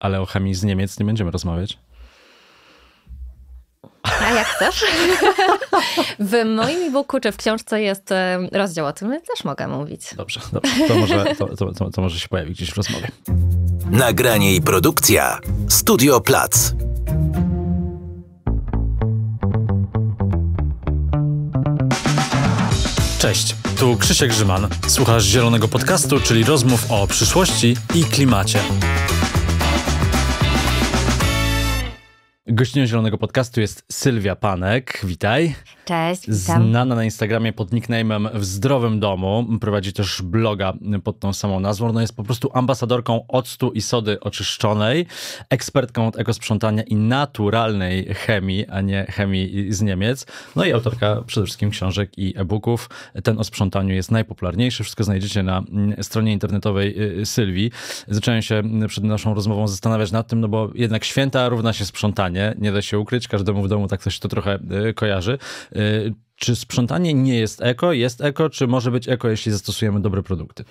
ale o chemii z Niemiec nie będziemy rozmawiać. A jak chcesz? w moim e-booku czy w książce jest e, rozdział o tym, też mogę mówić. Dobrze, dobrze. To może, to, to, to może się pojawić, gdzieś w rozmowie. Nagranie i produkcja Studio Plac. Cześć, tu Krzysiek Grzyman. Słuchasz Zielonego Podcastu, czyli rozmów o przyszłości i klimacie. Gościnią Zielonego Podcastu jest Sylwia Panek. Witaj. Cześć, witam. Znana na Instagramie pod nicknamem W Zdrowym Domu. Prowadzi też bloga pod tą samą nazwą. No jest po prostu ambasadorką octu i sody oczyszczonej, ekspertką od ekosprzątania i naturalnej chemii, a nie chemii z Niemiec. No i autorka przede wszystkim książek i e-booków. Ten o sprzątaniu jest najpopularniejszy. Wszystko znajdziecie na mm, stronie internetowej y, Sylwii. Zacząłem się przed naszą rozmową zastanawiać nad tym, no bo jednak święta równa się sprzątanie. Nie da się ukryć, każdemu w domu tak coś to trochę y, kojarzy. Y, czy sprzątanie nie jest eko? Jest eko, czy może być eko, jeśli zastosujemy dobre produkty?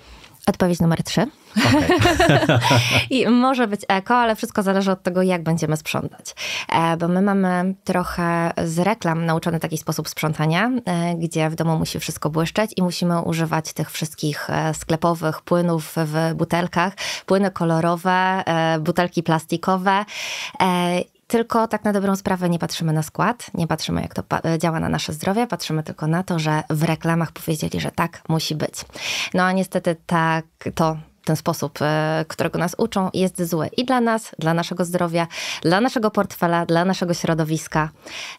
Odpowiedź numer trzy. Okay. I może być eko, ale wszystko zależy od tego, jak będziemy sprzątać. E, bo my mamy trochę z reklam nauczony taki sposób sprzątania, e, gdzie w domu musi wszystko błyszczeć i musimy używać tych wszystkich e, sklepowych płynów w butelkach. Płyny kolorowe, butelki plastikowe tylko tak na dobrą sprawę nie patrzymy na skład, nie patrzymy jak to e, działa na nasze zdrowie, patrzymy tylko na to, że w reklamach powiedzieli, że tak musi być. No a niestety tak to ten sposób, e, którego nas uczą, jest zły i dla nas, dla naszego zdrowia, dla naszego portfela, dla naszego środowiska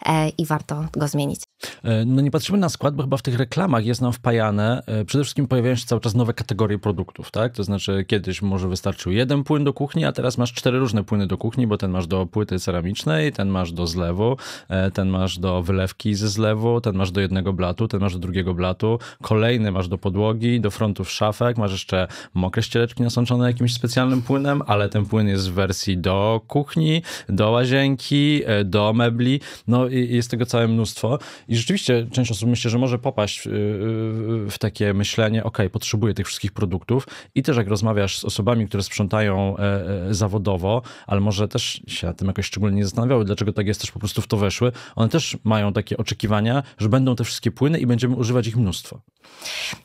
e, i warto go zmienić. E, no nie patrzymy na skład, bo chyba w tych reklamach jest nam wpajane, e, przede wszystkim pojawiają się cały czas nowe kategorie produktów, tak? To znaczy kiedyś może wystarczył jeden płyn do kuchni, a teraz masz cztery różne płyny do kuchni, bo ten masz do płyty ceramicznej, ten masz do zlewu, e, ten masz do wylewki ze zlewu, ten masz do jednego blatu, ten masz do drugiego blatu, kolejny masz do podłogi, do frontów szafek, masz jeszcze mokre ściereczki nasączone jakimś specjalnym płynem, ale ten płyn jest w wersji do kuchni, do łazienki, do mebli, no i jest tego całe mnóstwo i i rzeczywiście część osób myśli, że może popaść y, y, y, w takie myślenie, ok, potrzebuję tych wszystkich produktów i też jak rozmawiasz z osobami, które sprzątają e, e, zawodowo, ale może też się na tym jakoś szczególnie nie zastanawiały, dlaczego tak jest, też po prostu w to weszły, one też mają takie oczekiwania, że będą te wszystkie płyny i będziemy używać ich mnóstwo.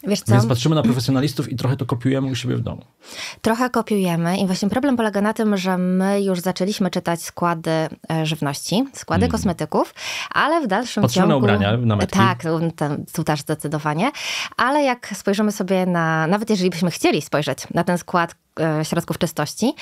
Więc patrzymy na profesjonalistów i trochę to kopiujemy u siebie w domu. Trochę kopiujemy i właśnie problem polega na tym, że my już zaczęliśmy czytać składy e, żywności, składy mm. kosmetyków, ale w dalszym Patrzymy ciągu na metki. Tak, tu tutaj zdecydowanie. Ale jak spojrzymy sobie na, nawet jeżeli byśmy chcieli spojrzeć na ten skład E, środków czystości,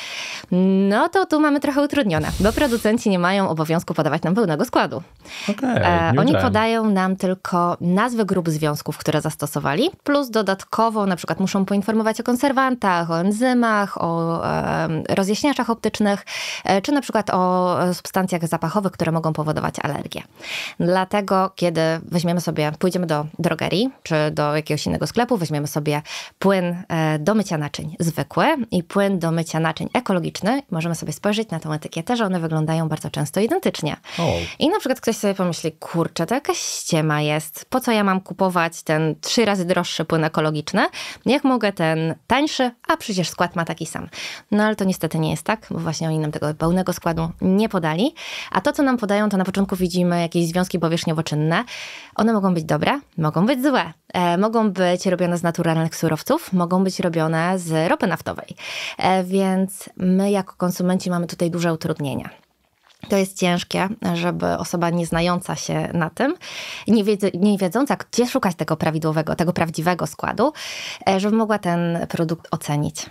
no to tu mamy trochę utrudnione, bo producenci nie mają obowiązku podawać nam pełnego składu. Okay, e, oni podają nam tylko nazwy grup związków, które zastosowali, plus dodatkowo na przykład muszą poinformować o konserwantach, o enzymach, o rozjaśniaczach optycznych, e, czy na przykład o substancjach zapachowych, które mogą powodować alergię. Dlatego, kiedy weźmiemy sobie, pójdziemy do drogerii, czy do jakiegoś innego sklepu, weźmiemy sobie płyn do mycia naczyń zwykły, i płyn do mycia naczyń ekologiczny. Możemy sobie spojrzeć na tą etykietę, że one wyglądają bardzo często identycznie. Oh. I na przykład ktoś sobie pomyśli, kurczę, to jakaś ściema jest. Po co ja mam kupować ten trzy razy droższy płyn ekologiczny? Jak mogę ten tańszy, a przecież skład ma taki sam. No ale to niestety nie jest tak, bo właśnie oni nam tego pełnego składu nie podali. A to, co nam podają, to na początku widzimy jakieś związki powierzchniowo-czynne. One mogą być dobre, mogą być złe. E, mogą być robione z naturalnych surowców, mogą być robione z ropy naftowej. E, więc my, jako konsumenci, mamy tutaj duże utrudnienia. To jest ciężkie, żeby osoba nieznająca się na tym, nie, wiedzy, nie wiedząca, gdzie szukać tego prawidłowego, tego prawdziwego składu, e, żeby mogła ten produkt ocenić.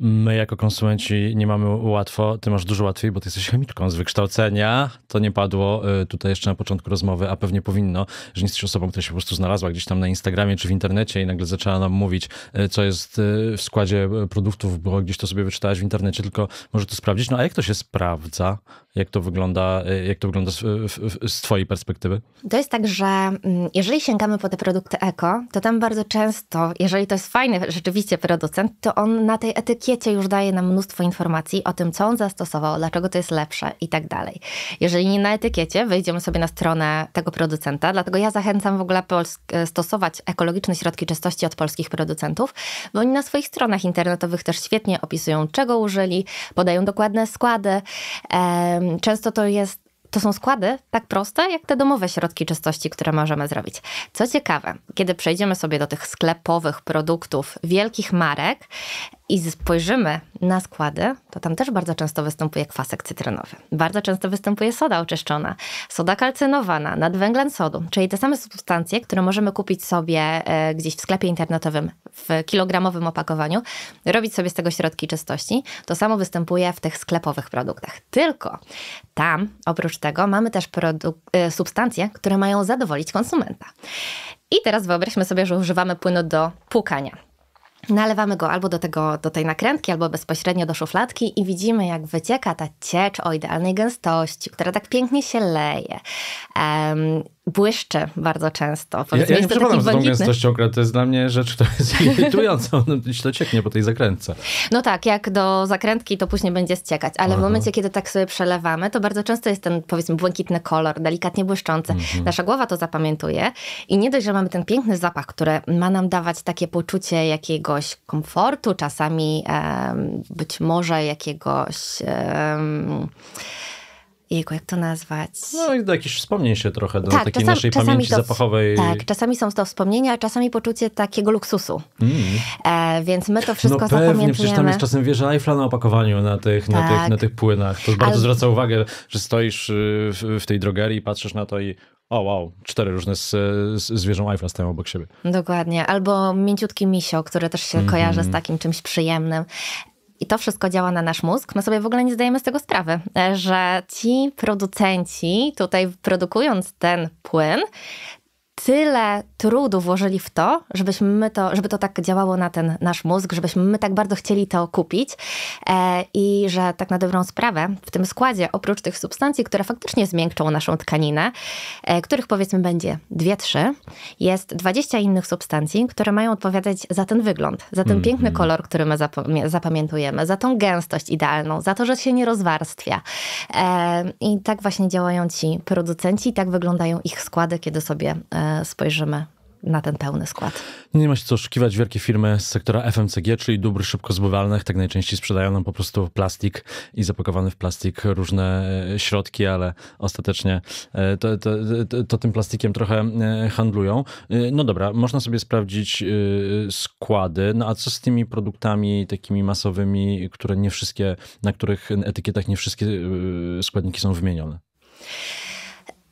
My jako konsumenci nie mamy łatwo, ty masz dużo łatwiej, bo ty jesteś chemiczką z wykształcenia. To nie padło y, tutaj jeszcze na początku rozmowy, a pewnie powinno, że nie jesteś osobą, która się po prostu znalazła gdzieś tam na Instagramie czy w internecie i nagle zaczęła nam mówić, y, co jest y, w składzie produktów, bo gdzieś to sobie wyczytałaś w internecie, tylko może to sprawdzić. No a jak to się sprawdza? Jak to wygląda, jak to wygląda z, z twojej perspektywy? To jest tak, że mm, jeżeli sięgamy po te produkty eko, to tam bardzo często, jeżeli to jest fajny rzeczywiście producent, to on na tej etykiecie etykiecie już daje nam mnóstwo informacji o tym, co on zastosował, dlaczego to jest lepsze i tak dalej. Jeżeli nie na etykiecie, wejdziemy sobie na stronę tego producenta, dlatego ja zachęcam w ogóle Polsk- e, stosować ekologiczne środki czystości od polskich producentów, bo oni na swoich stronach internetowych też świetnie opisują, czego użyli, podają dokładne składy. Często to jest to są składy tak proste, jak te domowe środki czystości, które możemy zrobić. Co ciekawe, kiedy przejdziemy sobie do tych sklepowych produktów wielkich marek, i spojrzymy na składy, to tam też bardzo często występuje kwasek cytrynowy. Bardzo często występuje soda oczyszczona, soda kalcynowana, nadwęglan sodu, czyli te same substancje, które możemy kupić sobie e, gdzieś w sklepie internetowym w kilogramowym opakowaniu, robić sobie z tego środki czystości. To samo występuje w tych sklepowych produktach. Tylko tam, oprócz tego, mamy też e, substancje, które mają zadowolić konsumenta. I teraz wyobraźmy sobie, że używamy płynu do płukania. Nalewamy go albo do, tego, do tej nakrętki, albo bezpośrednio do szufladki i widzimy, jak wycieka ta ciecz o idealnej gęstości, która tak pięknie się leje. Um, błyszczy bardzo często. Ja, ja nie przepadam za tą gęstością krat, to jest dla mnie rzecz, która jest irytująca, to cieknie po tej zakrętce. No tak, jak do zakrętki to później będzie ściekać, ale Aha. w momencie, kiedy tak sobie przelewamy, to bardzo często jest ten powiedzmy błękitny kolor, delikatnie błyszczący. Mhm. Nasza głowa to zapamiętuje i nie dość, że mamy ten piękny zapach, który ma nam dawać takie poczucie jakiegoś komfortu, czasami e, być może jakiegoś... E, jejku, jak to nazwać? No i do jakichś wspomnień się trochę, do tak, takiej czasami, naszej czasami pamięci to, zapachowej. Tak, czasami są to wspomnienia, a czasami poczucie takiego luksusu. Mm. E, więc my to wszystko no pewnie, zapamiętujemy. przecież tam jest czasem wieża Eiffla na opakowaniu, na tych, tak. na tych, na tych płynach. To ale... bardzo zwraca uwagę, że stoisz y, w, w tej drogerii, patrzysz na to i o wow, cztery różne z, z, z wieżą Eiffla stają obok siebie. Dokładnie. Albo mięciutki misio, które też się mm -hmm. kojarzy z takim czymś przyjemnym. I to wszystko działa na nasz mózg. My sobie w ogóle nie zdajemy z tego sprawy, e, że ci producenci tutaj produkując ten płyn, tyle trudu włożyli w to, żebyśmy my to, żeby to tak działało na ten nasz mózg, żebyśmy my tak bardzo chcieli to kupić e, i że tak na dobrą sprawę w tym składzie, oprócz tych substancji, które faktycznie zmiękczą naszą tkaninę, e, których powiedzmy będzie dwie, trzy, jest 20 innych substancji, które mają odpowiadać za ten wygląd, za ten mm -hmm. piękny kolor, który my zapamiętujemy, za tą gęstość idealną, za to, że się nie rozwarstwia. E, I tak właśnie działają ci producenci, tak wyglądają ich składy, kiedy sobie e, spojrzymy na ten pełny skład. Nie ma się co oszukiwać, wielkie firmy z sektora FMCG, czyli dóbr szybko zbywalnych, tak najczęściej sprzedają nam po prostu plastik i zapakowany w plastik różne e, środki, ale ostatecznie e, to, to, to, to tym plastikiem trochę e, handlują. No dobra, można sobie sprawdzić składy, no a co z tymi produktami takimi masowymi, które nie wszystkie, na których etykietach nie wszystkie składniki są wymienione?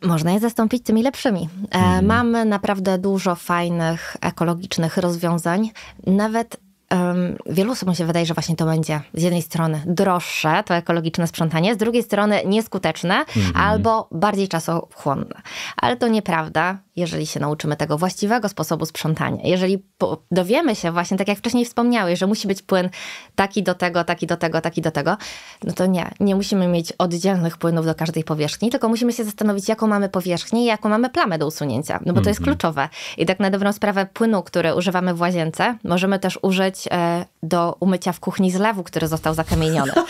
Można je zastąpić tymi lepszymi. Mm. Mamy naprawdę dużo fajnych ekologicznych rozwiązań. Nawet um, wielu osobom się wydaje, że właśnie to będzie z jednej strony droższe, to ekologiczne sprzątanie, z drugiej strony nieskuteczne mm -hmm. albo bardziej czasochłonne. Ale to nieprawda, jeżeli się nauczymy tego właściwego sposobu sprzątania. Jeżeli dowiemy się właśnie, tak jak wcześniej wspomniałeś, że musi być płyn taki do tego, taki do tego, taki do tego, no to nie, nie musimy mieć oddzielnych płynów do każdej powierzchni, tylko musimy się zastanowić, jaką mamy powierzchnię i jaką mamy plamę do usunięcia, no bo to mm -hmm. jest mhm. kluczowe. I tak na dobrą sprawę płynu, który używamy w łazience, możemy też użyć Uh. äh, do umycia w kuchni z który został zakamieniony.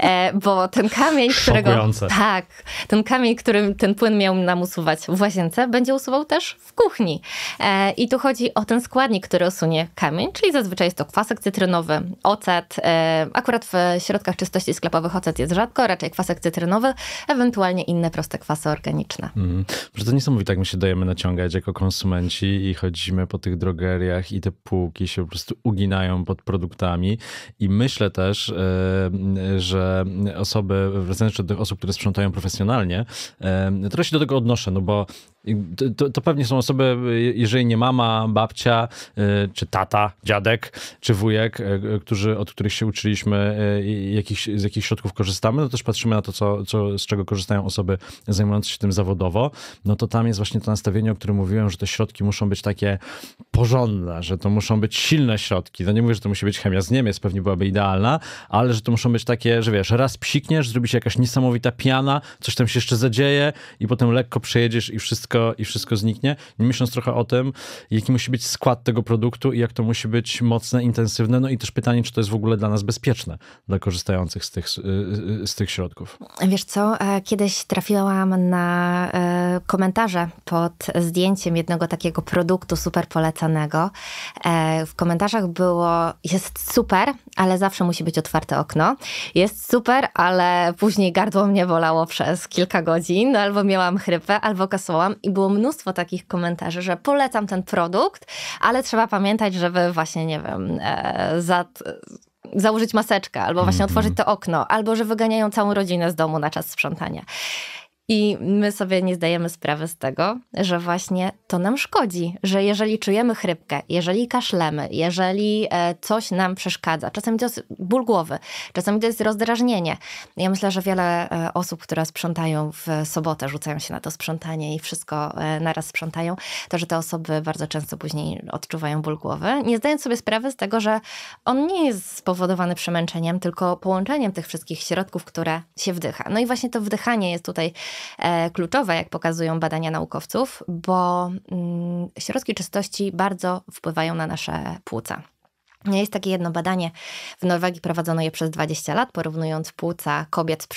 E, bo ten kamień, którego. Szokujące. Tak, ten kamień, którym ten płyn miał nam usuwać w łazience, będzie usuwał też w kuchni. E, I tu chodzi o ten składnik, który osunie kamień, czyli zazwyczaj jest to kwasek cytrynowy, ocet. E, akurat w środkach czystości sklepowych ocet jest rzadko, raczej kwasek cytrynowy, ewentualnie inne proste kwasy organiczne. Mm. Że to niesamowite, jak my się dajemy naciągać jako konsumenci i chodzimy po tych drogeriach i te półki się po prostu uginają pod produkt i myślę też, e, że osoby, wracając do tych osób, które sprzątają profesjonalnie, e, trochę się do tego odnoszę, no bo to, to, pewnie są osoby, jeżeli nie mama, babcia, e, czy tata, dziadek, czy wujek, e, którzy, od których się uczyliśmy, e, jakich, z jakich środków korzystamy, no też patrzymy na to, co, co, z czego korzystają osoby zajmujące się tym zawodowo, no to tam jest właśnie to nastawienie, o którym mówiłem, że te środki muszą być takie porządne, że to muszą być silne środki. No nie mówię, że to musi być chemia z Niemiec, pewnie byłaby idealna, ale że to muszą być takie, że wiesz, raz psikniesz, zrobi się jakaś niesamowita piana, coś tam się jeszcze zadzieje i potem lekko przejedziesz i wszystko wszystko, i wszystko zniknie, nie myśląc trochę o tym, jaki musi być skład tego produktu i jak to musi być mocne, intensywne, no i też pytanie, czy to jest w ogóle dla nas bezpieczne, dla korzystających z tych, z tych środków. Wiesz co, e, kiedyś trafiłam na e, komentarze pod zdjęciem jednego takiego produktu super polecanego. E, w komentarzach było, jest super, ale zawsze musi być otwarte okno. Jest super, ale później gardło mnie bolało przez kilka godzin, albo miałam chrypę, albo kasłałam i było mnóstwo takich komentarzy, że polecam ten produkt, ale trzeba pamiętać, żeby właśnie, nie wiem, e, za założyć maseczkę, albo właśnie mm -hmm. otworzyć to okno, albo że wyganiają całą rodzinę z domu na czas sprzątania. I my sobie nie zdajemy sprawy z tego, że właśnie to nam szkodzi, że jeżeli czujemy chrypkę, jeżeli kaszlemy, jeżeli e, coś nam przeszkadza, czasem to jest ból głowy, czasem to jest rozdrażnienie. Ja myślę, że wiele e, osób, które sprzątają w sobotę, rzucają się na to sprzątanie i wszystko e, naraz sprzątają, to że te osoby bardzo często później odczuwają ból głowy, nie zdając sobie sprawy z tego, że on nie jest spowodowany przemęczeniem, tylko połączeniem tych wszystkich środków, które się wdycha. No i właśnie to wdychanie jest tutaj E, kluczowe, jak pokazują badania naukowców, bo mm, środki czystości bardzo wpływają na nasze płuca. Jest takie jedno badanie, w Norwegii prowadzono je przez 20 lat, porównując płuca kobiet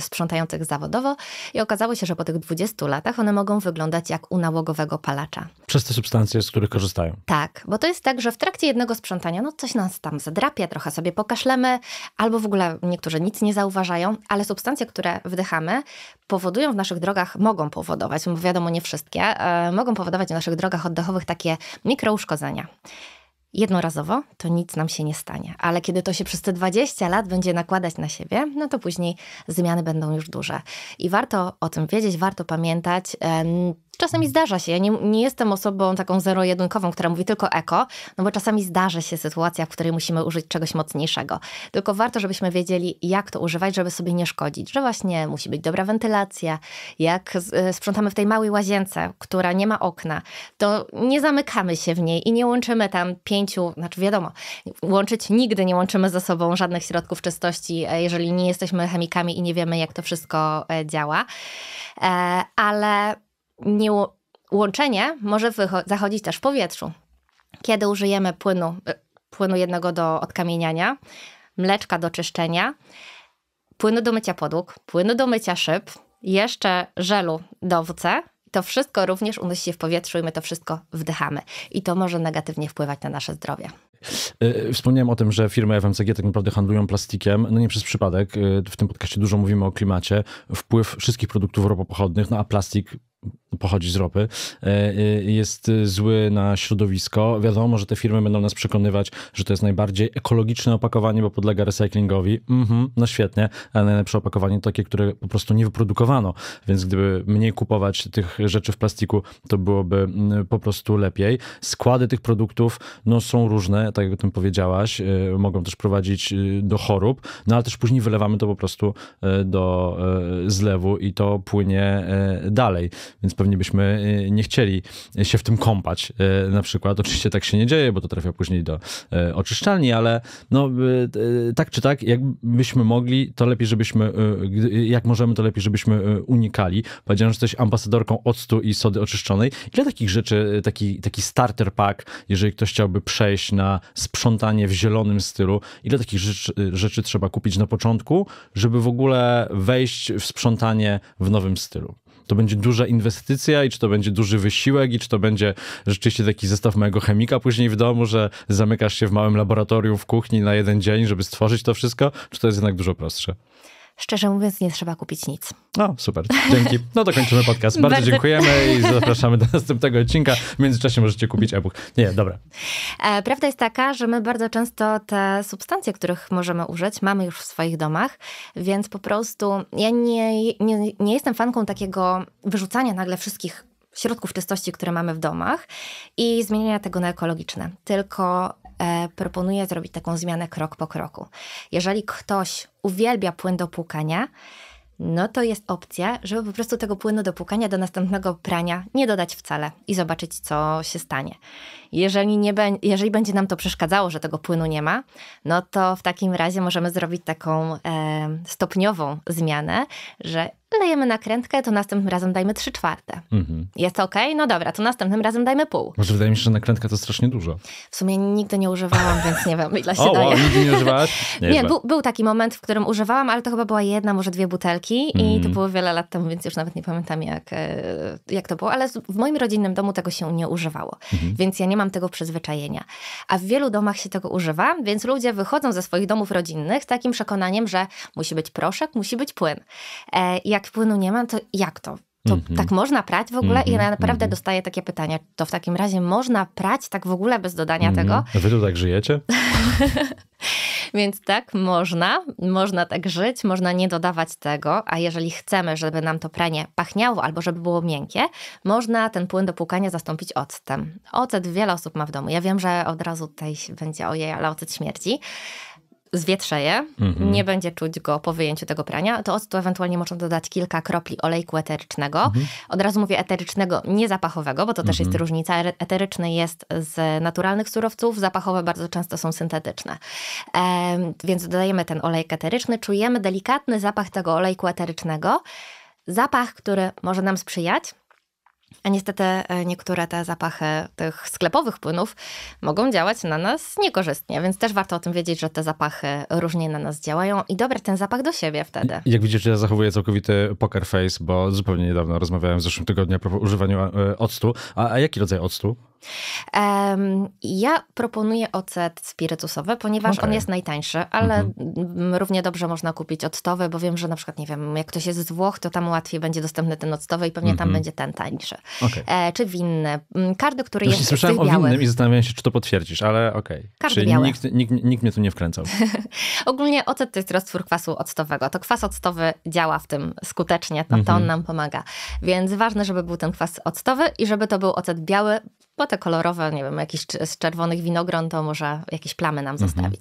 sprzątających zawodowo i okazało się, że po tych 20 latach one mogą wyglądać jak u nałogowego palacza. Przez te substancje, z których korzystają. Tak, bo to jest tak, że w trakcie jednego sprzątania no coś nas tam zadrapia, trochę sobie pokaszlemy, albo w ogóle niektórzy nic nie zauważają, ale substancje, które wdychamy, powodują w naszych drogach, mogą powodować, wiadomo nie wszystkie, e, mogą powodować w naszych drogach oddechowych takie mikrouszkodzenia jednorazowo, to nic nam się nie stanie. Ale kiedy to się przez te 20 lat będzie nakładać na siebie, no to później zmiany będą już duże. I warto o tym wiedzieć, warto pamiętać czasami zdarza się. Ja nie, nie jestem osobą taką zero-jedynkową, która mówi tylko eko, no bo czasami zdarza się sytuacja, w której musimy użyć czegoś mocniejszego. Tylko warto, żebyśmy wiedzieli, jak to używać, żeby sobie nie szkodzić. Że właśnie musi być dobra wentylacja, jak e, sprzątamy w tej małej łazience, która nie ma okna, to nie zamykamy się w niej i nie łączymy tam pięciu, znaczy wiadomo, łączyć nigdy nie łączymy ze sobą żadnych środków czystości, e, jeżeli nie jesteśmy chemikami i nie wiemy, jak to wszystko e, działa. Ale nie, łączenie może zachodzić też w powietrzu. Kiedy użyjemy płynu, y, płynu jednego do odkamieniania, mleczka do czyszczenia, płynu do mycia podłóg, płynu do mycia szyb, jeszcze żelu do WC, to wszystko również unosi się w powietrzu i my to wszystko wdychamy. I to może negatywnie wpływać na nasze zdrowie. E, e, wspomniałem o tym, że firmy FMCG tak naprawdę handlują plastikiem. No nie przez przypadek. E, w tym podcaście dużo mówimy o klimacie. Wpływ wszystkich produktów ropopochodnych, no a plastik pochodzi z ropy, e, e, jest zły na środowisko. Wiadomo, że te firmy będą nas przekonywać, że to jest najbardziej ekologiczne opakowanie, bo podlega recyklingowi. Mhm, no świetnie, ale najlepsze opakowanie to takie, które po prostu nie wyprodukowano, więc gdyby mniej kupować tych rzeczy w plastiku, to byłoby mm, po prostu lepiej. Składy tych produktów no, są różne, tak jak o tym powiedziałaś, e, mogą też prowadzić do chorób, no ale też później wylewamy to po prostu do zlewu i to płynie dalej. Więc pewnie byśmy y, nie chcieli się w tym kąpać y, na przykład. Oczywiście tak się nie dzieje, bo to trafia później do y, oczyszczalni, ale no, tak czy tak, jakbyśmy mogli, to lepiej, żebyśmy, jak możemy, to lepiej, żebyśmy unikali. Powiedziałem, że jesteś ambasadorką octu i sody oczyszczonej. Ile takich rzeczy, taki, taki starter pack, jeżeli ktoś chciałby przejść na sprzątanie w zielonym stylu, ile takich rzeczy, rzeczy trzeba kupić na początku, żeby w ogóle wejść w sprzątanie w nowym stylu? to będzie duża inwestycja i czy to będzie duży wysiłek i czy to będzie rzeczywiście taki zestaw mojego chemika później w domu, że zamykasz się w małym laboratorium w kuchni na jeden dzień, żeby stworzyć to wszystko, czy to jest jednak dużo prostsze? szczerze mówiąc, nie trzeba kupić nic. No, super. Dzięki. No to kończymy podcast. Bardzo, Bardzo... dziękujemy i zapraszamy do następnego odcinka. W międzyczasie możecie kupić e-book. Nie, dobra. E, prawda jest taka, że my bardzo często te substancje, których możemy użyć, mamy już w swoich domach, więc po prostu ja nie, nie, nie jestem fanką takiego wyrzucania nagle wszystkich środków czystości, które mamy w domach i zmieniania tego na ekologiczne. Tylko E, proponuję zrobić taką zmianę krok po kroku. Jeżeli ktoś uwielbia płyn do płukania, no to jest opcja, żeby po prostu tego płynu do płukania do następnego prania nie dodać wcale i zobaczyć, co się stanie. Jeżeli, nie be, jeżeli będzie nam to przeszkadzało, że tego płynu nie ma, no to w takim razie możemy zrobić taką e, stopniową zmianę, że lejemy nakrętkę, to następnym razem dajmy trzy czwarte. Mhm. Jest ok? No dobra, to następnym razem dajmy pół. Może wydaje mi się, że nakrętka to strasznie dużo. W sumie nigdy nie używałam, więc nie wiem, ile się o, daje. O, nigdy nie używałaś? Nie, nie był, był, taki moment, w którym używałam, ale to chyba była jedna, może dwie butelki i to mhm. było wiele lat temu, więc już nawet nie pamiętam, jak, e, jak to było, ale w moim rodzinnym domu tego się nie używało, mhm. więc ja nie mam tego przyzwyczajenia. A w wielu domach się tego używa, więc ludzie wychodzą ze swoich domów rodzinnych z takim przekonaniem, że musi być proszek, musi być płyn. E, ja jak płynu nie mam, to jak to? To mm -hmm. tak można prać w ogóle? Mm -hmm. I ja mhm, naprawdę mm -hmm. dostaję takie pytania. To w takim razie można prać tak w ogóle bez dodania mhm. tego? Wy tu tak żyjecie? Więc tak, można. Można tak żyć, można nie dodawać tego, a jeżeli chcemy, żeby nam to pranie pachniało albo żeby było miękkie, można ten płyn do płukania zastąpić octem. Ocet wiele osób ma w domu. Ja wiem, że od razu tutaj będzie ojej, ale ocet śmierci zwietrzeje, mhm. nie będzie czuć go po wyjęciu tego prania, to octu ewentualnie można dodać kilka kropli olejku eterycznego. Mhm. Od razu mówię eterycznego, nie zapachowego, bo to też mhm. jest różnica. Er- eteryczny jest z naturalnych surowców, zapachowe bardzo często są syntetyczne. E, więc dodajemy ten olejek eteryczny, czujemy delikatny zapach tego olejku eterycznego. Zapach, który może nam sprzyjać, a niestety e, niektóre te zapachy tych sklepowych płynów mogą działać na nas niekorzystnie, więc też warto o tym wiedzieć, że te zapachy różnie na nas działają i dobrać ten zapach do siebie wtedy. Jak widzicie, ja zachowuję całkowity poker face, bo zupełnie niedawno rozmawiałem w zeszłym tygodniu o używaniu e, octu. A, a jaki rodzaj octu? Ja proponuję ocet spirytusowy, ponieważ okay. on jest najtańszy, ale mhm. równie dobrze można kupić octowy, bo wiem, że na przykład, nie wiem, jak ktoś jest z Włoch, to tam łatwiej będzie dostępny ten octowy i pewnie tam mhm. będzie ten tańszy. Okay. E, czy winny. Każdy, który Już jest słyszałem o winnym i zastanawiałem się, czy to potwierdzisz, ale okej. Okay. Czyli Nikt, nikt, nikt mnie tu nie wkręcał. Ogólnie ocet to jest roztwór kwasu octowego. To kwas octowy działa w tym skutecznie, to, to on mhm. nam pomaga. Więc ważne, żeby był ten kwas octowy i żeby to był ocet biały, bo te kolorowe, nie wiem, jakiś z czerwonych winogron, to może jakieś plamy nam mhm. zostawić.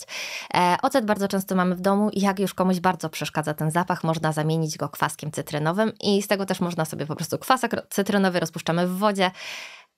E, ocet bardzo często mamy w domu i jak już komuś bardzo przeszkadza ten zapach, można zamienić go kwaskiem cytrynowym i z tego też można sobie po prostu kwasek cytrynowy rozpuszczamy w wodzie,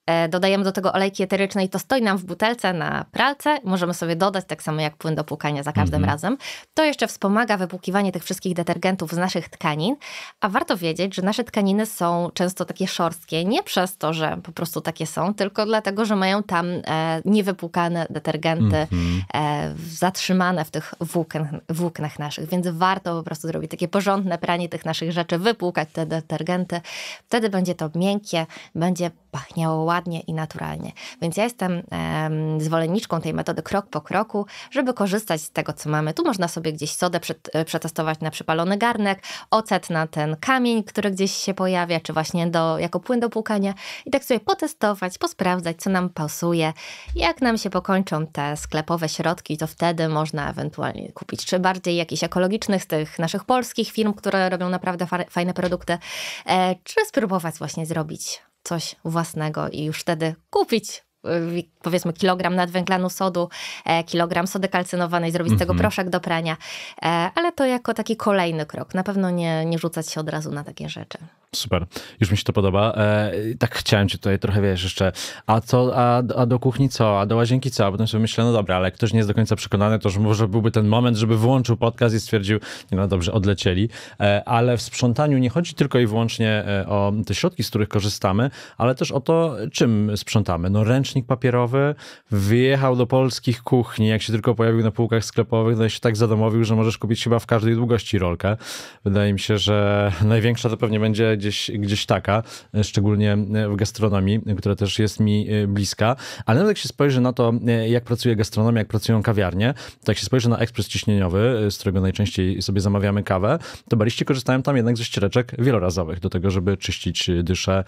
E, dodajemy do tego olejki eteryczne i to stoi nam w butelce na pralce. Możemy sobie dodać tak samo jak płyn do płukania za każdym mm -hmm. razem. To jeszcze wspomaga wypłukiwanie tych wszystkich detergentów z naszych tkanin. A warto wiedzieć, że nasze tkaniny są często takie szorstkie. Nie przez to, że po prostu takie są, tylko dlatego, że mają tam e, niewypłukane detergenty mm -hmm. e, zatrzymane w tych włókn, włóknach naszych. Więc warto po prostu zrobić takie porządne pranie tych naszych rzeczy, wypłukać te detergenty. Wtedy będzie to miękkie, będzie pachniało ładnie i naturalnie. Więc ja jestem em, zwolenniczką tej metody krok po kroku, żeby korzystać z tego, co mamy. Tu można sobie gdzieś sodę e, przetestować na przypalony garnek, ocet na ten kamień, który gdzieś się pojawia, czy właśnie do, jako płyn do płukania i tak sobie potestować, posprawdzać, co nam pasuje. Jak nam się pokończą te sklepowe środki, to wtedy można ewentualnie kupić, czy bardziej jakichś ekologicznych z tych naszych polskich firm, które robią naprawdę fajne produkty, e, czy spróbować właśnie zrobić coś własnego i już wtedy kupić y, powiedzmy kilogram nadwęglanu sodu, e, kilogram sody kalcynowanej, zrobić z mm -hmm. tego mhm. proszek do prania, e, ale to jako taki kolejny krok. Na pewno nie, nie rzucać się od razu na takie rzeczy. Super, już mi się to podoba. E, tak chciałem cię tutaj trochę, wiesz, jeszcze, a co, a, a do kuchni co, a do łazienki co, a potem sobie myślę, no dobra, ale jak ktoś nie jest do końca przekonany, to że może byłby ten moment, żeby włączył podcast i stwierdził, no dobrze, odlecieli, e, ale w sprzątaniu nie chodzi tylko i wyłącznie e, o te środki, z których korzystamy, ale też o to, czym sprzątamy. No ręcznik papierowy wyjechał do polskich kuchni, jak się tylko pojawił na półkach sklepowych, no i się tak zadomowił, że możesz kupić chyba w każdej długości rolkę. Wydaje mi się, że największa to pewnie będzie gdzieś, gdzieś taka, e, szczególnie e, w gastronomii, która też jest mi e, bliska. Ale nawet jak się spojrzy na to, jak pracuje gastronomia, jak pracują kawiarnie, to jak się spojrzy na ekspres ciśnieniowy, z którego najczęściej sobie zamawiamy kawę, to bariści korzystają tam jednak ze ściereczek wielorazowych do tego, żeby czyścić dysze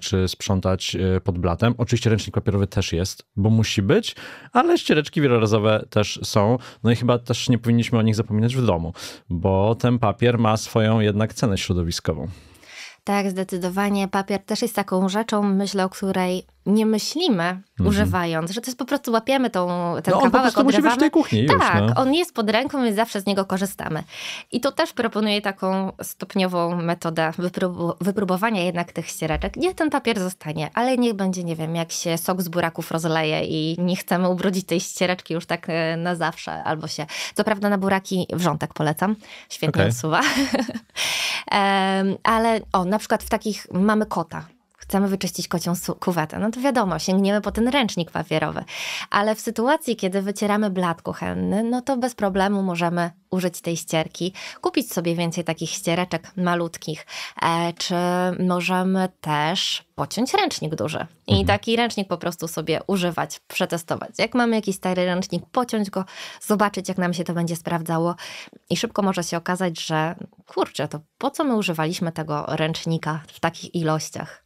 czy sprzątać pod blatem. Oczywiście ręcznik papierowy też jest, bo musi być, ale ściereczki wielorazowe też są. No i chyba też nie powinniśmy o nich zapominać w domu, bo ten papier ma swoją jednak cenę środowiskową. Tak, zdecydowanie. Papier też jest taką rzeczą, myślę, o której nie myślimy, mhm. używając, że to jest po prostu łapiemy tą, ten no, kawałek, odrywamy. Musi być w tej kuchni tak, no. on jest pod ręką, więc zawsze z niego korzystamy. I tu też proponuję taką stopniową metodę wyprób wypróbowania jednak tych ściereczek. Niech ten papier zostanie, ale niech będzie, nie wiem, jak się sok z buraków rozleje i nie chcemy ubrudzić tej ściereczki już tak e, na zawsze, albo się, co prawda na buraki wrzątek polecam, świetnie okay. odsuwa. um, ale o, na przykład w takich mamy kota, chcemy wyczyścić kocią kuwetę, no to wiadomo, sięgniemy po ten ręcznik papierowy. Ale w sytuacji, kiedy wycieramy blat kuchenny, no to bez problemu możemy użyć tej ścierki, kupić sobie więcej takich ściereczek malutkich, e, czy możemy też pociąć ręcznik duży i mhm. taki ręcznik po prostu sobie używać, przetestować. Jak mamy jakiś stary ręcznik, pociąć go, zobaczyć, jak nam się to będzie sprawdzało i szybko może się okazać, że kurczę, to po co my używaliśmy tego ręcznika w takich ilościach?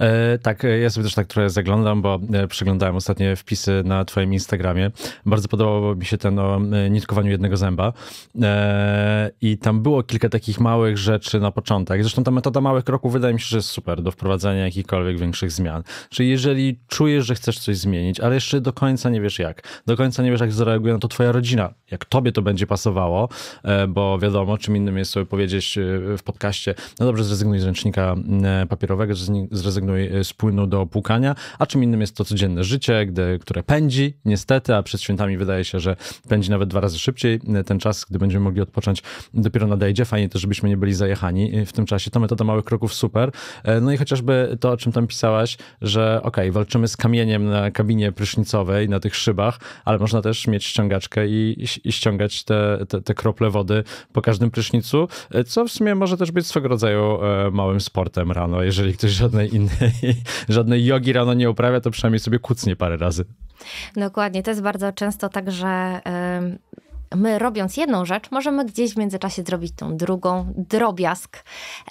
E, tak, e, ja sobie też tak trochę zaglądam, bo e, przeglądałem ostatnie wpisy na Twoim Instagramie. Bardzo podobało mi się ten o nitkowaniu jednego zęba. I tam było kilka takich małych rzeczy na początek. Zresztą ta metoda małych kroków wydaje mi się, że jest super do wprowadzenia jakichkolwiek większych zmian. Czyli jeżeli czujesz, że chcesz coś zmienić, ale jeszcze do końca nie wiesz jak, do końca nie wiesz jak zareaguje na to Twoja rodzina, jak Tobie to będzie pasowało, bo wiadomo, czym innym jest sobie powiedzieć w podcaście, no dobrze, zrezygnuj z ręcznika papierowego, zrezygnuj z e, płynu do płukania, a czym innym jest to codzienne życie, gdy, które pędzi niestety, a przed świętami wydaje się, że pędzi nawet dwa razy szybciej. E, ten czas, gdy będziemy mogli odpocząć, dopiero nadejdzie. Fajnie też, żebyśmy nie byli zajechani e, w tym czasie. To metoda małych kroków super. No i chociażby to, o czym tam pisałaś, że ok, walczymy z kamieniem na kabinie prysznicowej, na tych szybach, ale można też mieć ściągaczkę i, i ściągać te, te, te krople wody po każdym prysznicu, co w sumie może też być swego rodzaju małym sportem rano, jeżeli ktoś żadnej żadnej innej, żadnej jogi rano nie uprawia, to przynajmniej sobie kucnie parę razy. Dokładnie, to jest bardzo często tak, że my robiąc jedną rzecz, możemy gdzieś w międzyczasie zrobić tą drugą, drobiazg,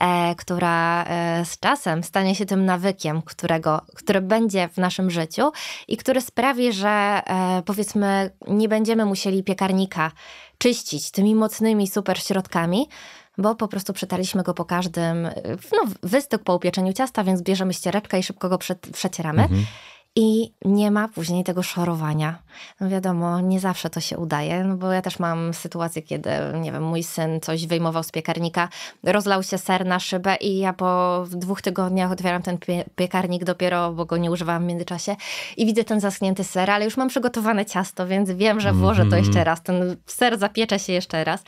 e, która e, z czasem stanie się tym nawykiem, którego, który będzie w naszym życiu i który sprawi, że e, powiedzmy nie będziemy musieli piekarnika czyścić tymi mocnymi super środkami, bo po prostu przetarliśmy go po każdym, no wystyk po upieczeniu ciasta, więc bierzemy ściereczkę i szybko go przed, przecieramy. Mhm. I nie ma później tego szorowania. No wiadomo, nie zawsze to się udaje, no bo ja też mam sytuację, kiedy, nie wiem, mój syn coś wyjmował z piekarnika, rozlał się ser na szybę i ja po dwóch tygodniach otwieram ten piekarnik dopiero, bo go nie używałam w międzyczasie i widzę ten zaschnięty ser, ale już mam przygotowane ciasto, więc wiem, że włożę to jeszcze mhm. raz. Ten ser zapiecze się jeszcze raz.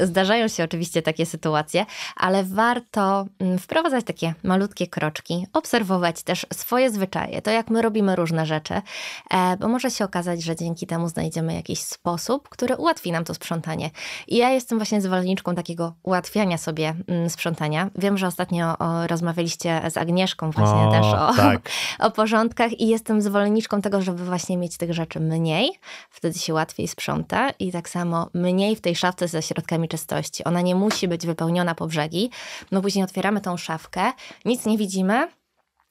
Zdarzają się oczywiście takie sytuacje, ale warto mm, wprowadzać takie malutkie kroczki, obserwować też swoje zwyczaje, to jak my robimy różne rzeczy, e, bo może się okazać, że dzięki temu znajdziemy jakiś sposób, który ułatwi nam to sprzątanie. I ja jestem właśnie zwolenniczką takiego ułatwiania sobie mm, sprzątania. Wiem, że ostatnio rozmawialiście z Agnieszką właśnie o, też o, tak. o porządkach i jestem zwolenniczką tego, żeby właśnie mieć tych rzeczy mniej, wtedy się łatwiej sprząta i tak samo mniej w tej szafce ze środkami czystości. Ona nie musi być wypełniona po brzegi. No później otwieramy tą szafkę, nic nie widzimy,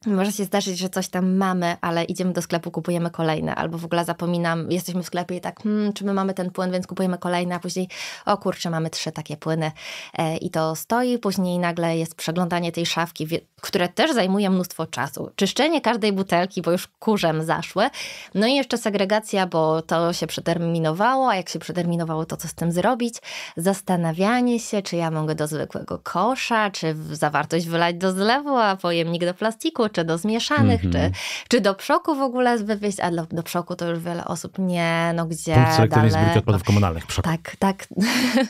może się zdarzyć, że coś tam mamy, ale idziemy do sklepu, kupujemy kolejne, albo w ogóle zapominam, jesteśmy w sklepie i tak, hmm, czy my mamy ten płyn, więc kupujemy kolejne, a później, o kurczę, mamy trzy takie płyny e, i to stoi. Później nagle jest przeglądanie tej szafki, które też zajmuje mnóstwo czasu. Czyszczenie każdej butelki, bo już kurzem zaszły. No i jeszcze segregacja, bo to się przeterminowało, a jak się przeterminowało, to co z tym zrobić? Zastanawianie się, czy ja mogę do zwykłego kosza, czy zawartość wylać do zlewu, a pojemnik do plastiku, czy do zmieszanych, mm -hmm. czy, mhm. czy do przoku w ogóle wywieźć, a do, do przoku to już wiele osób nie, no gdzie Punkt odpadów komunalnych. Przok. Tak, tak.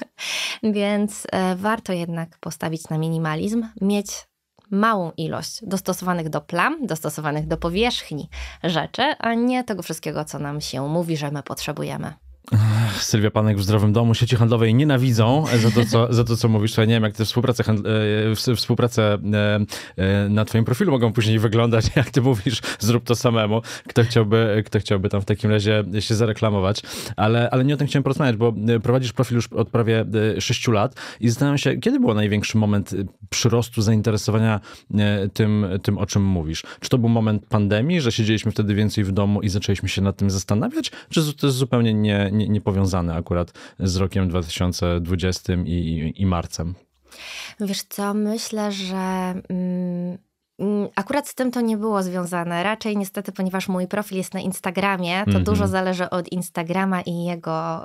Więc e, warto jednak postawić na minimalizm, mieć małą ilość dostosowanych do plam, dostosowanych do powierzchni rzeczy, a nie tego wszystkiego, co nam się mówi, że my potrzebujemy. Sylwia Panek w Zdrowym Domu sieci handlowej nienawidzą za to, co, za to, co mówisz. Ja nie wiem, jak te współprace, współprace e, na twoim profilu mogą później wyglądać, jak ty mówisz, zrób to samemu. Kto chciałby, kto chciałby tam w takim razie się zareklamować. Ale, ale nie o tym chciałem porozmawiać, bo e, prowadzisz profil już od prawie 6 e, lat i zastanawiam się, kiedy był największy moment przyrostu zainteresowania tym, tym, o czym mówisz? Czy to był moment pandemii, że siedzieliśmy wtedy więcej w domu i zaczęliśmy się nad tym zastanawiać, czy to jest zupełnie nie nie, nie powiązane akurat z rokiem 2020 i, i, i marcem? Wiesz co, myślę, że. Mm Mm, akurat z tym to nie było związane. Raczej niestety, ponieważ mój profil jest na Instagramie, to mhm. dużo zależy od Instagrama i jego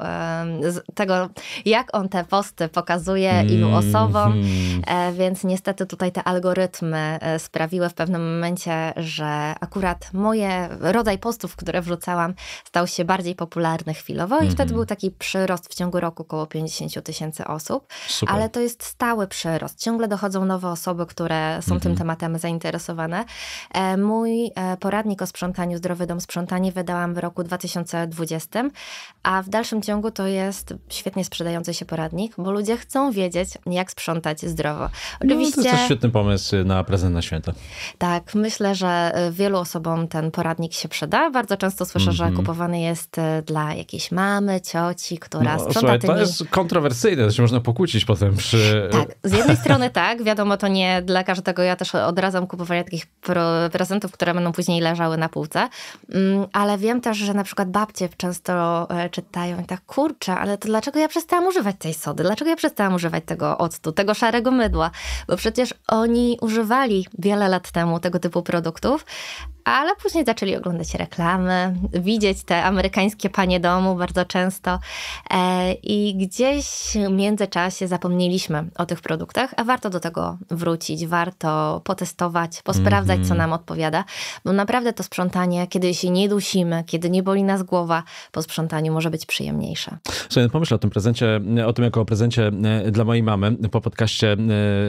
tego, jak on te posty pokazuje ilu mhm. osobom. E, więc niestety tutaj te algorytmy e, sprawiły w pewnym momencie, że akurat moje rodzaj postów, które wrzucałam, stał się bardziej popularny chwilowo i wtedy mhm. był taki przyrost w ciągu roku około 50 tysięcy osób. Super. Ale to jest stały przyrost. Ciągle dochodzą nowe osoby, które są tym tematem zainteresowane zainteresowane. E, mój e, poradnik o sprzątaniu, Zdrowy Dom Sprzątanie wydałam w roku 2020, a w dalszym ciągu to jest świetnie sprzedający się poradnik, bo ludzie chcą wiedzieć, jak sprzątać zdrowo. Oczywiście... No, to jest też świetny pomysł na prezent na święta. Tak, myślę, że e, wielu osobom ten poradnik się przyda. Bardzo często słyszę, mm -hmm. że mhm. kupowany jest dla jakiejś mamy, cioci, która no, sprząta słuchaj, tymi... to jest kontrowersyjne, to się można pokłócić potem przy... Tak, z jednej strony tak, wiadomo, to nie dla każdego, ja też odradzam kupowanie kupowania takich prezentów, które będą później leżały na półce. Mm, ale wiem też, że na przykład babcie często e, czytają i tak, kurczę, ale to dlaczego ja przestałam używać tej sody? Dlaczego ja przestałam używać tego octu, tego szarego mydła? Bo przecież oni używali wiele lat temu tego typu produktów, ale później zaczęli oglądać reklamy, widzieć te amerykańskie panie domu bardzo często e, i gdzieś w międzyczasie zapomnieliśmy o tych produktach, a warto do tego wrócić, warto potestować posprawdzać, mm-hmm. co mhm. nam odpowiada, bo naprawdę to sprzątanie, kiedy się nie dusimy, kiedy nie boli nas głowa, po sprzątaniu może być przyjemniejsze. Słuchaj, no pomyśl o tym prezencie, o tym jako o prezencie e, dla mojej mamy. Po podcaście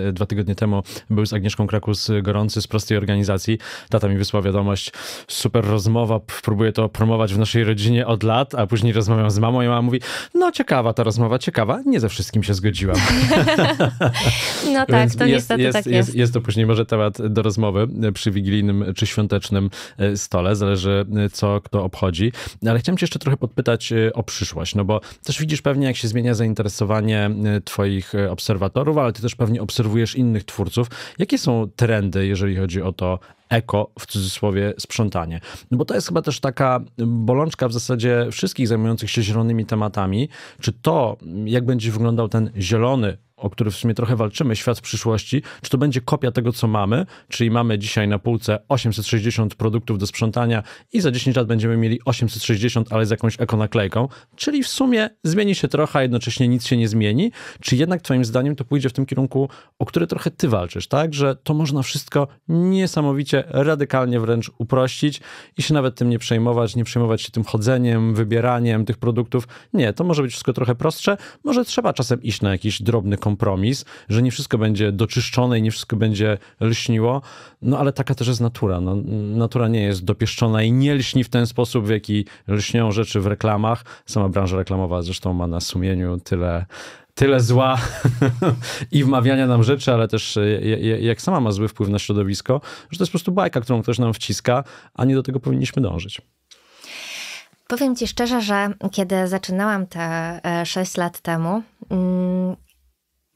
e, dwa tygodnie temu był z Agnieszką Krakus Gorący z prostej organizacji. Tata mi wysłał wiadomość, super rozmowa, próbuję to promować w naszej rodzinie od lat, a później rozmawiam z mamą i mama mówi, no ciekawa ta rozmowa, ciekawa, nie ze wszystkim się zgodziłam. no tak, to jest, niestety tak jest, tak jest. Jest, jest to później może temat do rozmowy e, przy wigilijnym czy świątecznym e, stole, zależy e, co kto obchodzi. Ale chciałem cię jeszcze trochę podpytać o przyszłość, no bo też widzisz pewnie jak się zmienia zainteresowanie twoich obserwatorów, ale ty też pewnie obserwujesz innych twórców. Jakie są trendy, jeżeli chodzi o to eko, w cudzysłowie, sprzątanie. No bo to jest chyba też taka bolączka w zasadzie wszystkich zajmujących się zielonymi tematami. Czy to, jak będzie wyglądał ten zielony o który w sumie trochę walczymy, świat przyszłości, czy to będzie kopia tego, co mamy, czyli mamy dzisiaj na półce 860 produktów do sprzątania i za 10 lat będziemy mieli 860, ale z jakąś ekonaklejką, czyli w sumie zmieni się trochę, a jednocześnie nic się nie zmieni, czy jednak twoim zdaniem to pójdzie w tym kierunku, o który trochę ty walczysz, tak, że to można wszystko niesamowicie, radykalnie wręcz uprościć i się nawet tym nie przejmować, nie przejmować się tym chodzeniem, wybieraniem tych produktów, nie, to może być wszystko trochę prostsze, może trzeba czasem iść na jakiś drobny kompromis, że nie wszystko będzie doczyszczone i nie wszystko będzie lśniło, no ale taka też jest natura. No, natura nie jest dopieszczona i nie lśni w ten sposób, w jaki lśnią rzeczy w reklamach. Sama branża reklamowa zresztą ma na sumieniu tyle tyle zła i wmawiania nam rzeczy, ale też e, e, e, jak sama ma zły wpływ na środowisko, że to jest po prostu bajka, którą ktoś nam wciska, a nie do tego powinniśmy dążyć. Powiem ci szczerze, że kiedy zaczynałam te 6 lat temu, mm,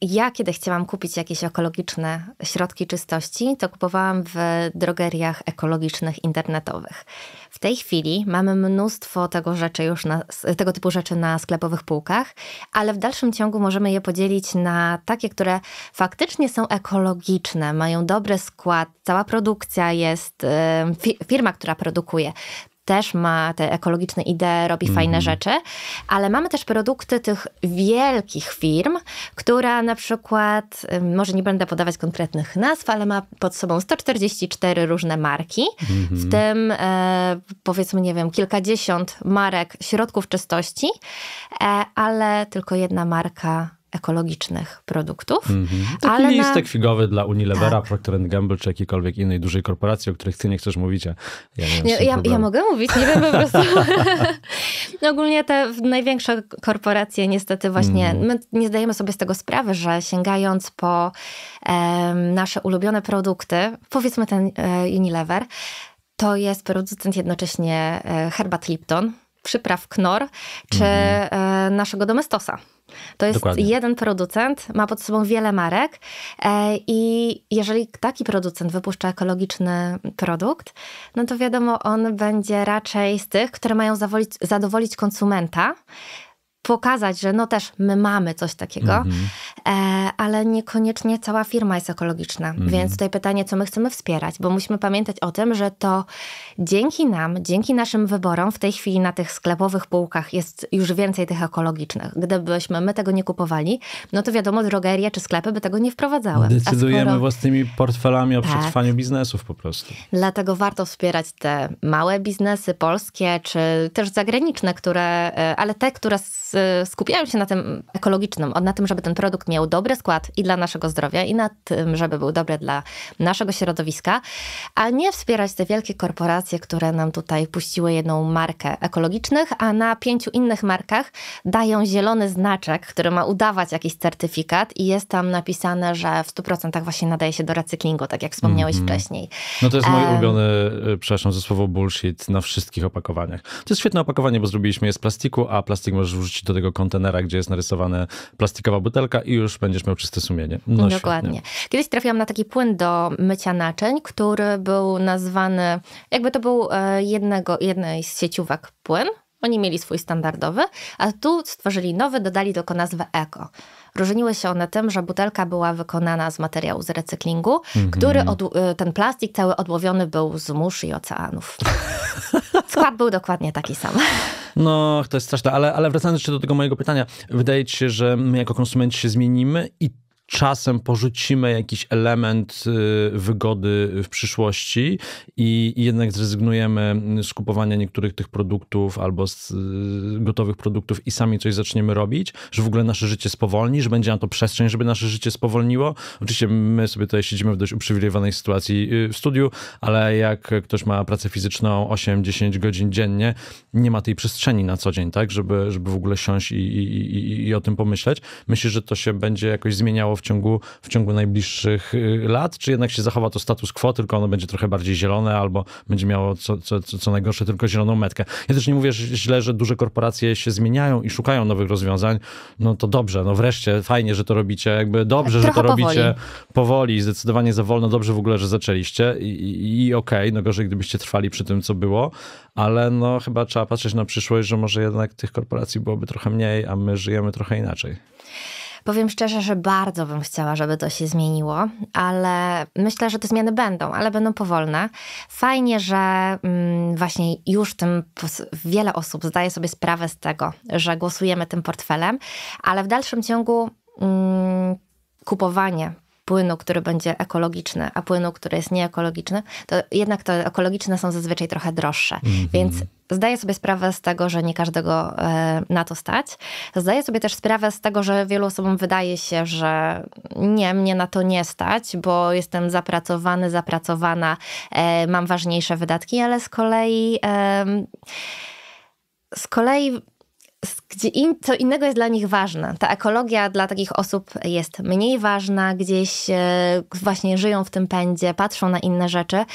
ja, kiedy chciałam kupić jakieś ekologiczne środki czystości, to kupowałam w drogeriach ekologicznych, internetowych. W tej chwili mamy mnóstwo tego, rzeczy już na, tego typu rzeczy na sklepowych półkach, ale w dalszym ciągu możemy je podzielić na takie, które faktycznie są ekologiczne, mają dobry skład, cała produkcja jest, y, firma, która produkuje, też ma te ekologiczne idee, robi mm. fajne mhm. rzeczy, ale mamy też produkty tych wielkich firm, która na przykład, może nie będę podawać konkretnych nazw, ale ma pod sobą 144 różne marki, mm w tym e, powiedzmy, nie wiem, kilkadziesiąt marek środków czystości, e, ale tylko jedna marka ekologicznych produktów. Mhm. Taki ale listek na... figowy dla Unilevera, tak. Procter Gamble czy jakiejkolwiek innej dużej korporacji, o których ty nie chcesz mówić, ja nie, nie ja, ja, mogę mówić, nie wiem po prostu. no ogólnie te największe korporacje niestety właśnie, mhm. my nie zdajemy sobie z tego sprawy, że sięgając po um, nasze ulubione produkty, powiedzmy ten um, Unilever, to jest producent jednocześnie e, herbat Lipton, przypraw Knorr czy mhm. e, naszego Domestosa. To jest Dokładnie. jeden producent, ma pod sobą wiele marek e, i jeżeli taki producent wypuszcza ekologiczny produkt, no to wiadomo, on będzie raczej z tych, które mają zadowolić konsumenta, pokazać, że no też my mamy coś takiego, mhm. e, ale niekoniecznie cała firma jest ekologiczna. Mhm. Więc tutaj pytanie, co my chcemy wspierać, bo musimy pamiętać o tym, że to dzięki nam, dzięki naszym wyborom w tej chwili na tych sklepowych półkach jest już więcej tych ekologicznych. Gdybyśmy my tego nie kupowali, no to wiadomo, drogerie czy sklepy by tego nie wprowadzały. Decydujemy skoro... własnymi portfelami o tak. przetrwaniu biznesów po prostu. Dlatego warto wspierać te małe biznesy polskie, czy też zagraniczne, które, e, ale te, które Y, skupiają się na tym ekologicznym, na tym, żeby ten produkt miał dobry skład i dla naszego zdrowia, i na tym, żeby był dobry dla naszego środowiska, a nie wspierać te wielkie korporacje, które nam tutaj puściły jedną markę ekologicznych, a na pięciu innych markach dają zielony znaczek, który ma udawać jakiś certyfikat i jest tam napisane, że w 100% właśnie nadaje się do recyklingu, tak jak wspomniałeś mm -hmm. wcześniej. No to jest mój um... ulubiony, y, przepraszam ze słowo bullshit, na wszystkich opakowaniach. To jest świetne opakowanie, bo zrobiliśmy je z plastiku, a plastik możesz wrzucić wrzucić do tego kontenera, gdzie jest narysowana plastikowa butelka i już będziesz miał czyste sumienie. No, Dokładnie. Świetnie. Kiedyś trafiłam na taki płyn do mycia naczyń, który był nazwany, jakby to był e, jednego, jednej z sieciówek płyn, oni mieli swój standardowy, a tu stworzyli nowy, dodali tylko nazwę eko. Różniły się one tym, że butelka była wykonana z materiału z recyklingu, mm -hmm. który od, e, ten plastik cały odłowiony był z mórz i oceanów. Skład był dokładnie taki sam. No, to jest straszne, ale, ale wracając jeszcze do tego mojego pytania, wydaje ci się, że my jako konsumenci się zmienimy i czasem porzucimy jakiś element y, wygody w przyszłości i, jednak zrezygnujemy y, z kupowania niektórych tych produktów albo z y, gotowych produktów i sami coś zaczniemy robić, że w ogóle nasze życie spowolni, że będzie na to przestrzeń, żeby nasze życie spowolniło. Oczywiście my sobie tutaj siedzimy w dość uprzywilejowanej sytuacji w studiu, ale jak ktoś ma pracę fizyczną 8-10 godzin dziennie, nie ma tej przestrzeni na co dzień, tak, żeby, żeby w ogóle siąść i, i, i, i o tym pomyśleć. Myślę, że to się będzie jakoś zmieniało w w ciągu, w ciągu najbliższych y, lat, czy jednak się zachowa to status quo, tylko ono będzie trochę bardziej zielone albo będzie miało co, co, co najgorsze tylko zieloną metkę. Ja też nie mówię że źle, że duże korporacje się zmieniają i szukają nowych rozwiązań. No to dobrze, no wreszcie, fajnie, że to robicie, jakby dobrze, trochę że to powoli. robicie powoli, zdecydowanie za wolno, dobrze w ogóle, że zaczęliście i, i, i okej, okay, no gorzej gdybyście trwali przy tym, co było, ale no chyba trzeba patrzeć na przyszłość, że może jednak tych korporacji byłoby trochę mniej, a my żyjemy trochę inaczej. Powiem szczerze, że bardzo bym chciała, żeby to się zmieniło, ale myślę, że te zmiany będą, ale będą powolne. Fajnie, że mm, właśnie już w tym wiele osób zdaje sobie sprawę z tego, że głosujemy tym portfelem, ale w dalszym ciągu mm, kupowanie płynu, który będzie ekologiczny, a płynu, który jest nieekologiczny, to jednak te ekologiczne są zazwyczaj trochę droższe. Mm-hmm. Więc zdaję sobie sprawę z tego, że nie każdego e, na to stać. Zdaję sobie też sprawę z tego, że wielu osobom wydaje się, że nie, mnie na to nie stać, bo jestem zapracowany, zapracowana, e, mam ważniejsze wydatki, ale z kolei. Z kolei gdzie in, co innego jest dla nich ważne. Ta ekologia dla takich osób jest mniej ważna, gdzieś e, właśnie żyją w tym pędzie, patrzą na inne rzeczy.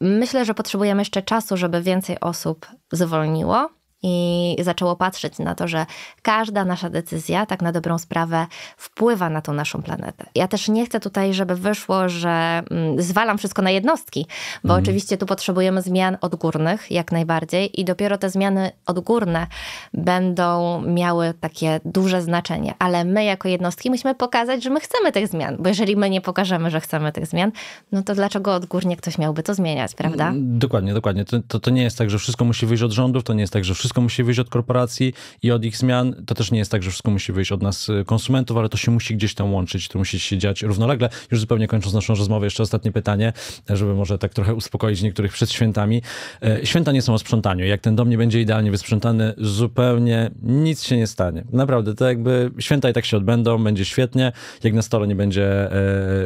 Myślę, że potrzebujemy jeszcze czasu, żeby więcej osób zwolniło i zaczęło patrzeć na to, że każda nasza decyzja tak na dobrą sprawę wpływa na tą naszą planetę. Ja też nie chcę tutaj, żeby wyszło, że mm, zwalam wszystko na jednostki, bo mhm. oczywiście tu potrzebujemy zmian odgórnych jak najbardziej i dopiero te zmiany odgórne będą miały takie duże znaczenie, ale my jako jednostki musimy pokazać, że my chcemy tych zmian, bo jeżeli my nie pokażemy, że chcemy tych zmian, no to dlaczego odgórnie ktoś miałby to zmieniać, prawda? Mm, dokładnie, dokładnie. To, to, to nie jest tak, że wszystko musi wyjść od rządów, to nie jest tak, że wszystko wszystko musi wyjść od korporacji i od ich zmian. To też nie jest tak, że wszystko musi wyjść od nas y, konsumentów, ale to się musi gdzieś tam łączyć, to musi się dziać równolegle. Już zupełnie kończąc naszą rozmowę, jeszcze ostatnie pytanie, e, żeby może tak trochę uspokoić niektórych przed świętami. E, święta nie są o sprzątaniu. Jak ten dom nie będzie idealnie wysprzątany, zupełnie nic się nie stanie. Naprawdę, to jakby święta i tak się odbędą, będzie świetnie. Jak na stole nie będzie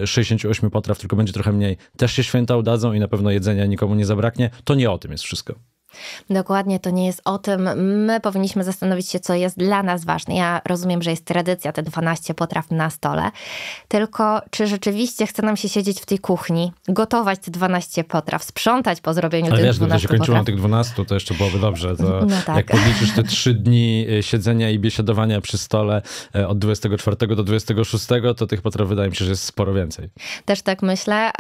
68 e, potraw, tylko będzie trochę mniej, też się święta udadzą i na pewno jedzenia nikomu nie zabraknie. To nie o tym jest wszystko. Dokładnie, to nie jest o tym. My powinniśmy zastanowić się, co jest dla nas ważne. Ja rozumiem, że jest tradycja, te 12 potraw na stole, tylko czy rzeczywiście chce nam się siedzieć w tej kuchni, gotować te 12 potraw, sprzątać po zrobieniu Ale tych wiesz, 12 potraw. Ale się kończyło na tych 12, to jeszcze byłoby dobrze. To no tak. Jak podliczysz te 3 dni e, siedzenia i biesiadowania przy stole e, od 24 do 26, to tych potraw wydaje mi się, że jest sporo więcej. Też tak myślę.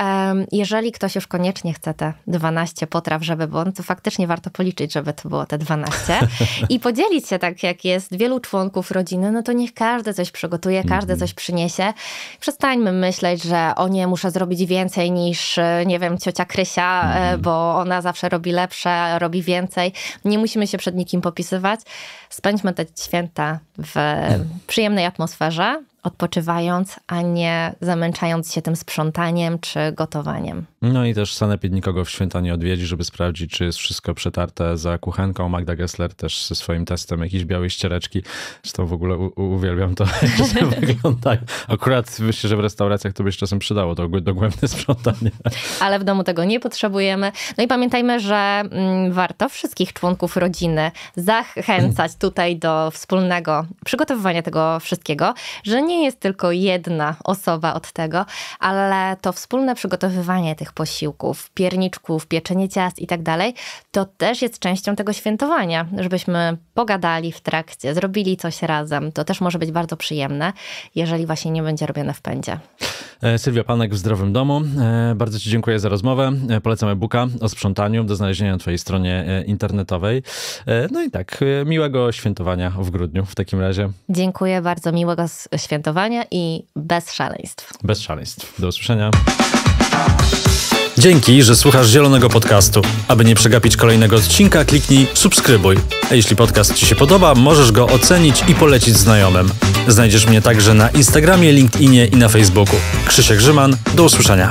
Jeżeli ktoś już koniecznie chce te 12 potraw, żeby, bo no to faktycznie warto warto policzyć, żeby to było te 12 i podzielić się tak, jak jest wielu członków rodziny, no to niech każdy coś przygotuje, każdy mhm. coś przyniesie. Przestańmy myśleć, że o nie, muszę zrobić więcej niż, e, nie wiem, ciocia Krysia, e, mhm. bo ona zawsze robi lepsze, robi więcej. Nie musimy się przed nikim popisywać. Spędźmy te święta w przyjemnej atmosferze, odpoczywając, a nie zamęczając się tym sprzątaniem czy gotowaniem. No i też sanepid nikogo w święta nie odwiedzi, żeby sprawdzić, czy jest wszystko przetarte za kuchenką. Magda Gessler też ze swoim testem jakiejś białej ściereczki. Zresztą w ogóle uwielbiam to, jak to wygląda. Akurat myślę, że w restauracjach to by się czasem przydało, to dogłębne sprzątanie. Ale w domu tego nie potrzebujemy. No i pamiętajmy, że mm, warto wszystkich członków rodziny zachęcać tutaj do wspólnego przygotowywania tego wszystkiego, że nie nie jest tylko jedna osoba od tego, ale to wspólne przygotowywanie tych posiłków, pierniczków, pieczenie ciast i tak dalej, to też jest częścią tego świętowania, żebyśmy pogadali w trakcie, zrobili coś razem. To też może być bardzo przyjemne, jeżeli właśnie nie będzie robione w pędzie. E, Sylwia Panek w Zdrowym Domu. E, bardzo Ci dziękuję za rozmowę. E, Polecam e-booka o sprzątaniu do znalezienia na Twojej stronie internetowej. No i tak, miłego świętowania w grudniu w takim razie. Dziękuję bardzo, miłego świętowania i bez szaleństw. Bez szaleństw. Do usłyszenia. Dzięki, że słuchasz Zielonego Podcastu. Aby nie przegapić kolejnego odcinka, kliknij subskrybuj. A jeśli podcast Ci się podoba, możesz go ocenić i polecić znajomym. Znajdziesz mnie także na Instagramie, LinkedInie i na Facebooku. Krzysiek Grzyman, do usłyszenia.